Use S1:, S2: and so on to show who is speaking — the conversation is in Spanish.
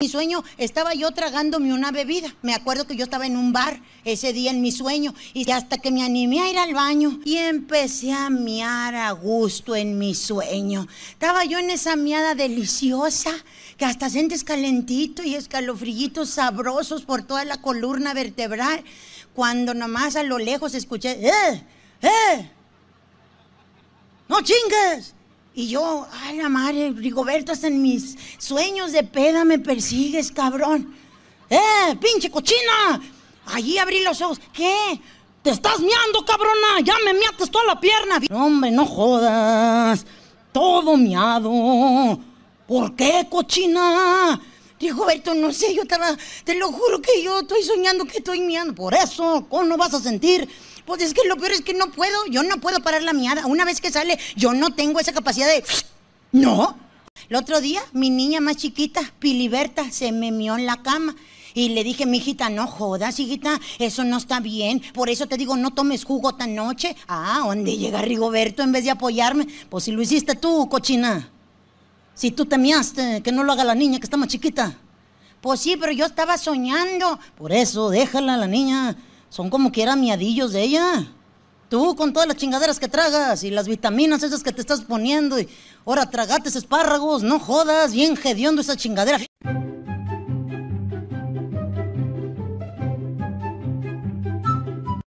S1: mi sueño estaba yo tragándome una bebida. Me acuerdo que yo estaba en un bar ese día en mi sueño y hasta que me animé a ir al baño y empecé a miar a gusto en mi sueño. Estaba yo en esa miada deliciosa que hasta sientes calentito y escalofrillitos sabrosos por toda la columna vertebral cuando nomás a lo lejos escuché ¡Eh! ¡Eh! ¡No chingues! Y yo, ay, la madre, Rigoberto, hasta en mis sueños de peda me persigues, cabrón. ¡Eh, pinche cochina! Allí abrí los ojos. ¿Qué? ¡Te estás miando, cabrona! ¡Ya me miates toda la pierna! hombre, no jodas. Todo miado. ¿Por qué, cochina? Rigoberto, no sé, yo estaba, te lo juro que yo estoy soñando que estoy miando. Por eso, ¿cómo no vas a sentir pues es que lo peor es que no puedo, yo no puedo parar la miada. Una vez que sale, yo no tengo esa capacidad de... No. El otro día, mi niña más chiquita, Piliberta, se me mió en la cama. Y le dije, mijita, no jodas, hijita, eso no está bien. Por eso te digo, no tomes jugo tan noche. Ah, ¿dónde llega Rigoberto en vez de apoyarme? Pues si lo hiciste tú, cochina. Si tú te que no lo haga la niña que está más chiquita. Pues sí, pero yo estaba soñando. Por eso, déjala la niña son como que eran miadillos de ella. Tú con todas las chingaderas que tragas y las vitaminas esas que te estás poniendo y ahora tragates espárragos, no jodas, bien hediondo esa chingadera.